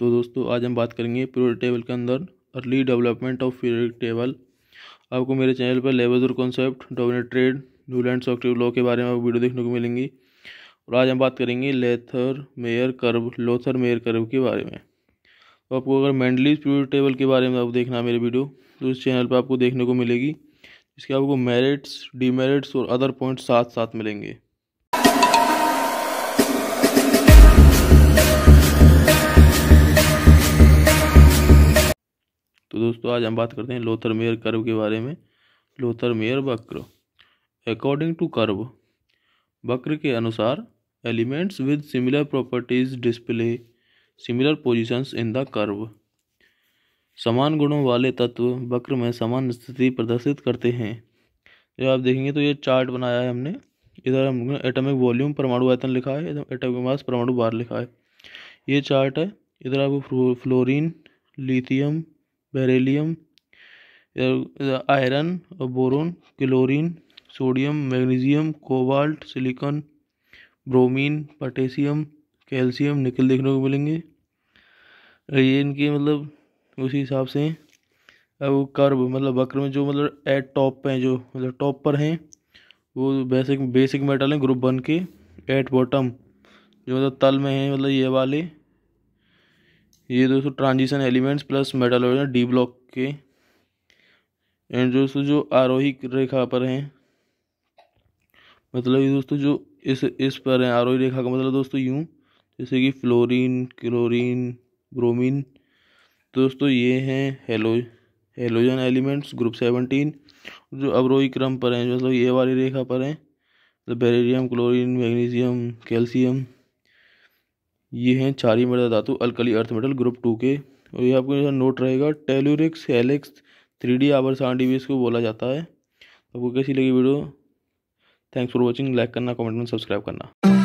तो दोस्तों आज हम बात करेंगे पीरियड टेबल के अंदर early development of period table आपको मेरे चैनल पर लेबर और concept dominate trade new and सॉक्टिव लॉ के बारे में आपको वीडियो देखने को मिलेंगी और आज हम बात करेंगे Lothar Meyer curve Lothar Meyer curve के बारे में तो आपको अगर मैंडली पीरियड टेबल के बारे में आपको देखना है मेरी वीडियो तो इस चैनल पर आपको देखने को मिलेगी इसके आपको मेरिट्स डीमेरिट्स और अदर पॉइंट्स साथ साथ मिलेंगे तो दोस्तों आज हम बात करते हैं लोथर मेयर कर्व के बारे में लोथर मेयर वक्र अकॉर्डिंग टू कर्व वक्र के अनुसार elements with similar properties display similar positions in the curve समान गुणों वाले तत्व वक्र में समान स्थिति प्रदर्शित करते हैं जब आप देखेंगे तो ये चार्ट बनाया है हमने इधर हम एटमिक वॉल्यूम परमाणु आयतन लिखा है इधर एटमिक मास परमाणु बार लिखा है ये चार्ट है इधर आपको fluorine lithium beryllium iron boron chlorine sodium magnesium cobalt silicon bromine potassium calcium nickel देखने को मिलेंगे ये इनके मतलब उसी हिसाब से अब कर्व मतलब वक्र में जो मतलब एट टॉप पे हैं जो मतलब टॉप पर हैं वो बेसिक बेसिक मेटल हैं ग्रुप वन के एट बॉटम जो मतलब तल में हैं मतलब ये वाले ये दोस्तों transition elements plus metal D block के एंड दोस्तों जो आरोही रेखा पर हैं मतलब ये दोस्तों जो इस इस पर हैं आरोही रेखा का मतलब दोस्तों यूँ जैसे कि फ्लोरीन क्लोरीन ब्रोमीन दोस्तों ये हैं halo halogen elements group seventeen जो अवरोही क्रम पर हैं मतलब ये वाली रेखा पर हैं तो बेरेडियम क्लोरीन मैग्नीशियम कैल्शियम ये हैं चार ही मृदा धातु alkali earth metal group two के और ये आपको नोट रहेगा टेलुरिक्स एलेक्स थ्री डी आवर सांडी भी इसको बोला जाता है आपको कैसी लगी video thanks for watching like करना कमेंट में सब्सक्राइब करना